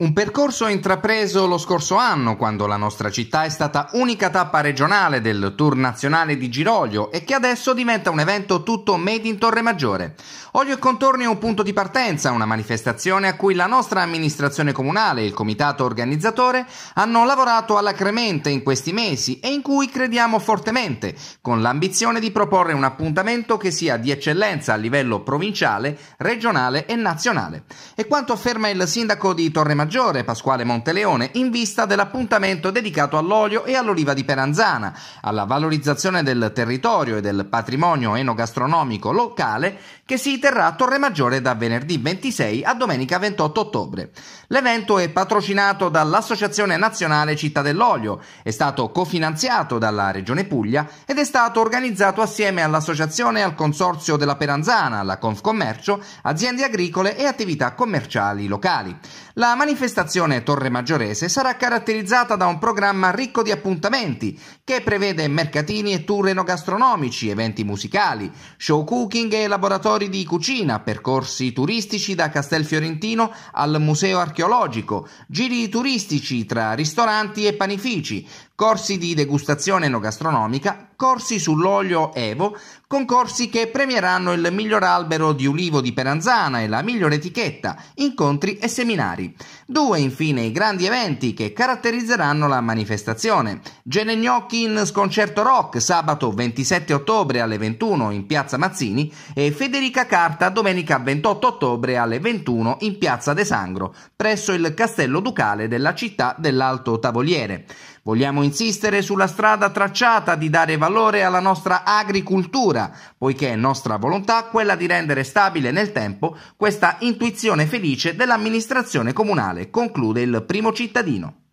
Un percorso intrapreso lo scorso anno, quando la nostra città è stata unica tappa regionale del Tour Nazionale di Giroglio e che adesso diventa un evento tutto made in Torre Maggiore. Olio e Contorni è un punto di partenza, una manifestazione a cui la nostra amministrazione comunale e il comitato organizzatore hanno lavorato alacremente in questi mesi e in cui crediamo fortemente, con l'ambizione di proporre un appuntamento che sia di eccellenza a livello provinciale, regionale e nazionale. E quanto afferma il sindaco di Torre Maggiore, Maggiore Pasquale Monteleone in vista dell'appuntamento dedicato all'olio e all'oliva di Peranzana, alla valorizzazione del territorio e del patrimonio enogastronomico locale che si terrà a Torre Maggiore da venerdì 26 a domenica 28 ottobre. L'evento è patrocinato dall'Associazione Nazionale Città dell'Olio, è stato cofinanziato dalla Regione Puglia ed è stato organizzato assieme all'Associazione e al Consorzio della Peranzana, alla Confcommercio, aziende agricole e attività commerciali locali. La manif- manifestazione Torre Maggiorese sarà caratterizzata da un programma ricco di appuntamenti che prevede mercatini e tour enogastronomici, eventi musicali, show cooking e laboratori di cucina, percorsi turistici da Castel Fiorentino al Museo Archeologico, giri turistici tra ristoranti e panifici, corsi di degustazione enogastronomica, corsi sull'olio Evo, concorsi che premieranno il miglior albero di ulivo di Peranzana e la migliore etichetta, incontri e seminari. Due infine i grandi eventi che caratterizzeranno la manifestazione. Gene Gnocchi in sconcerto rock sabato 27 ottobre alle 21 in Piazza Mazzini e Federica Carta domenica 28 ottobre alle 21 in Piazza De Sangro, presso il Castello Ducale della città dell'Alto Tavoliere. Vogliamo insistere sulla strada tracciata di dare valore valore alla nostra agricoltura, poiché è nostra volontà quella di rendere stabile nel tempo questa intuizione felice dell'amministrazione comunale, conclude il primo cittadino.